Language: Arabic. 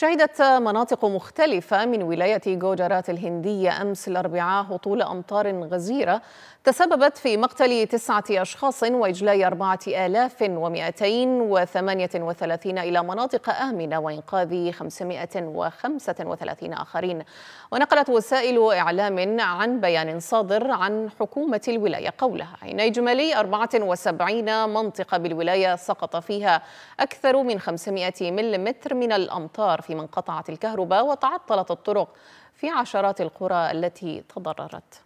شهدت مناطق مختلفة من ولاية جوجرات الهندية أمس الأربعاء هطول أمطار غزيرة تسببت في مقتل تسعة أشخاص وإجلاء أربعة آلاف ومائتين وثمانية وثلاثين إلى مناطق آمنة وإنقاذ خمسمائة وخمسة وثلاثين آخرين ونقلت وسائل إعلام عن بيان صادر عن حكومة الولاية قولها إن إجمالي أربعة وسبعين منطقة بالولاية سقط فيها أكثر من خمسمائة ملم من الأمطار فيما انقطعت الكهرباء وتعطلت الطرق في عشرات القرى التي تضررت